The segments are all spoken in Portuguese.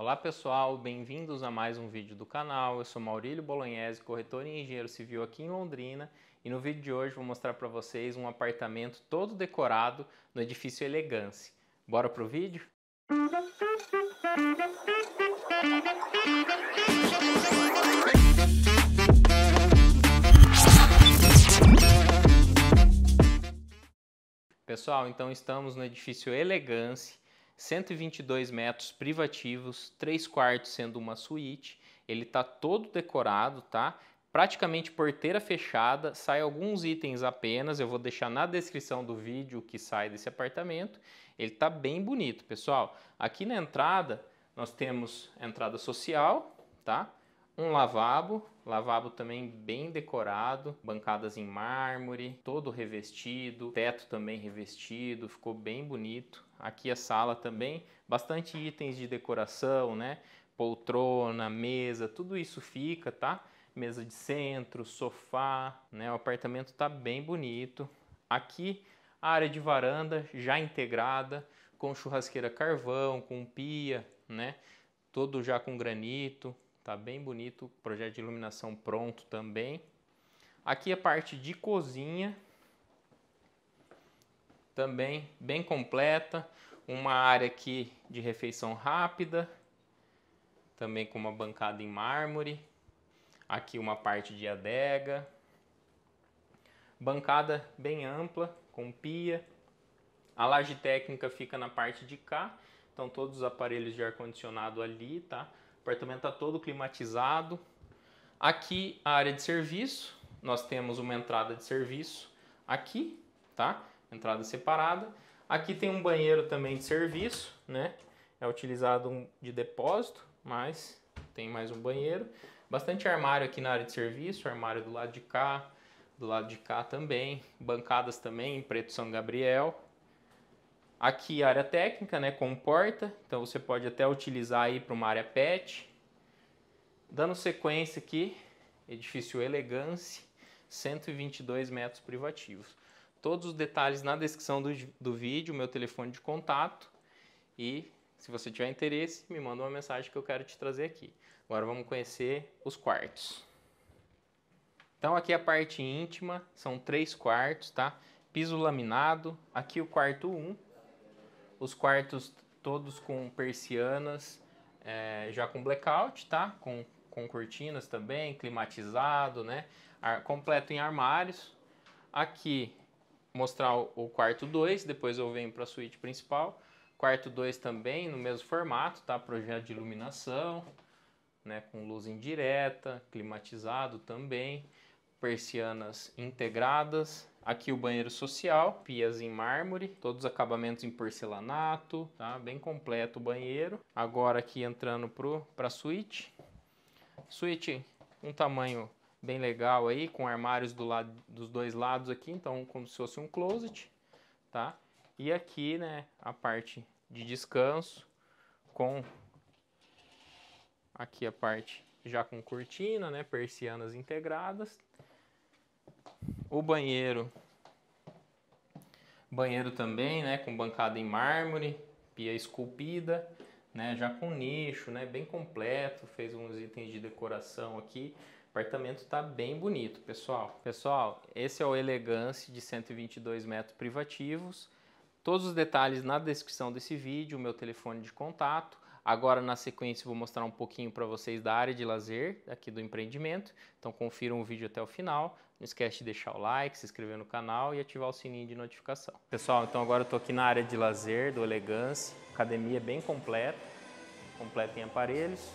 Olá pessoal, bem-vindos a mais um vídeo do canal. Eu sou Maurílio Bolognese, corretor e engenheiro civil aqui em Londrina e no vídeo de hoje vou mostrar para vocês um apartamento todo decorado no edifício Elegance. Bora pro vídeo? Pessoal, então estamos no edifício Elegance, 122 metros privativos, 3 quartos sendo uma suíte. Ele está todo decorado, tá? Praticamente porteira fechada, sai alguns itens apenas, eu vou deixar na descrição do vídeo que sai desse apartamento. Ele está bem bonito, pessoal. Aqui na entrada, nós temos entrada social, tá? um lavabo, lavabo também bem decorado, bancadas em mármore, todo revestido, teto também revestido, ficou bem bonito. Aqui a sala também, bastante itens de decoração, né? Poltrona, mesa, tudo isso fica, tá? Mesa de centro, sofá, né? O apartamento tá bem bonito. Aqui a área de varanda já integrada, com churrasqueira carvão, com pia, né? Todo já com granito, Tá bem bonito, projeto de iluminação pronto também. Aqui a parte de cozinha, também bem completa. Uma área aqui de refeição rápida, também com uma bancada em mármore. Aqui uma parte de adega. Bancada bem ampla, com pia. A laje técnica fica na parte de cá, então todos os aparelhos de ar-condicionado ali, tá? apartamento está todo climatizado. Aqui a área de serviço, nós temos uma entrada de serviço aqui, tá? Entrada separada. Aqui tem um banheiro também de serviço, né? É utilizado de depósito, mas tem mais um banheiro. Bastante armário aqui na área de serviço, armário do lado de cá, do lado de cá também, bancadas também em preto São Gabriel, Aqui a área técnica, né, com porta, então você pode até utilizar aí para uma área pet. Dando sequência aqui, edifício Elegance, 122 metros privativos. Todos os detalhes na descrição do, do vídeo, meu telefone de contato e se você tiver interesse, me manda uma mensagem que eu quero te trazer aqui. Agora vamos conhecer os quartos. Então aqui é a parte íntima, são três quartos, tá? Piso laminado, aqui o quarto 1, um, os quartos todos com persianas, é, já com blackout, tá? Com, com cortinas também, climatizado, né? Ar, completo em armários. Aqui, mostrar o, o quarto 2, depois eu venho para a suíte principal. Quarto 2 também, no mesmo formato, tá? Projeto de iluminação, né? Com luz indireta, climatizado também, persianas integradas, Aqui o banheiro social, pias em mármore, todos os acabamentos em porcelanato, tá? Bem completo o banheiro. Agora aqui entrando pro para suíte. Suíte um tamanho bem legal aí, com armários do lado dos dois lados aqui, então como se fosse um closet, tá? E aqui, né, a parte de descanso com aqui a parte já com cortina, né, persianas integradas. O banheiro. Banheiro também, né? Com bancada em mármore, pia esculpida, né? Já com nicho, né? Bem completo. Fez uns itens de decoração aqui. apartamento tá bem bonito, pessoal. Pessoal, esse é o Elegance de 122 metros privativos. Todos os detalhes na descrição desse vídeo, meu telefone de contato. Agora, na sequência, vou mostrar um pouquinho para vocês da área de lazer aqui do empreendimento. Então, confiram o vídeo até o final. Não esquece de deixar o like, se inscrever no canal e ativar o sininho de notificação. Pessoal, então agora eu estou aqui na área de lazer do Elegance. Academia é bem completa, completa em aparelhos.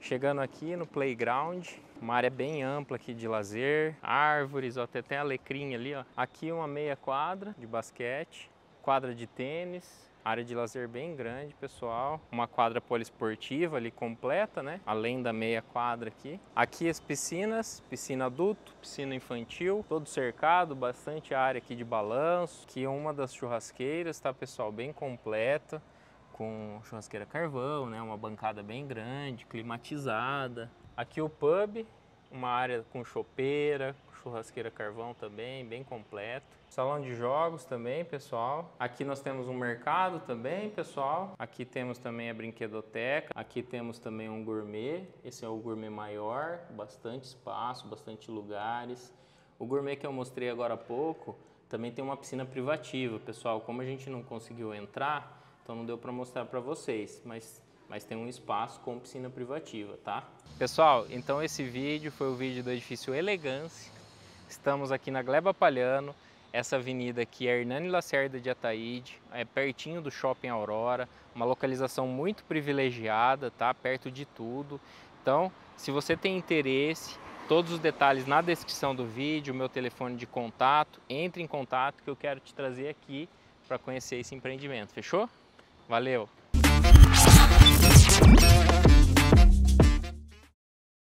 Chegando aqui no playground, uma área bem ampla aqui de lazer, árvores, ó, até tem alecrim ali, ó. Aqui uma meia quadra de basquete, quadra de tênis, área de lazer bem grande, pessoal. Uma quadra poliesportiva ali completa, né? Além da meia quadra aqui. Aqui as piscinas, piscina adulto, piscina infantil, todo cercado, bastante área aqui de balanço. Aqui uma das churrasqueiras, tá, pessoal? Bem completa, com churrasqueira carvão, né? Uma bancada bem grande, climatizada. Aqui o pub, uma área com chopeira, churrasqueira carvão também, bem completo. Salão de jogos também, pessoal. Aqui nós temos um mercado também, pessoal. Aqui temos também a brinquedoteca. Aqui temos também um gourmet. Esse é o gourmet maior, bastante espaço, bastante lugares. O gourmet que eu mostrei agora há pouco também tem uma piscina privativa, pessoal. Como a gente não conseguiu entrar, então não deu para mostrar para vocês, mas mas tem um espaço com piscina privativa, tá? Pessoal, então esse vídeo foi o vídeo do edifício Elegância. Estamos aqui na Gleba Palhano, essa avenida aqui é Hernani Lacerda de Ataíde, é pertinho do Shopping Aurora, uma localização muito privilegiada, tá? Perto de tudo. Então, se você tem interesse, todos os detalhes na descrição do vídeo, meu telefone de contato, entre em contato que eu quero te trazer aqui para conhecer esse empreendimento, fechou? Valeu!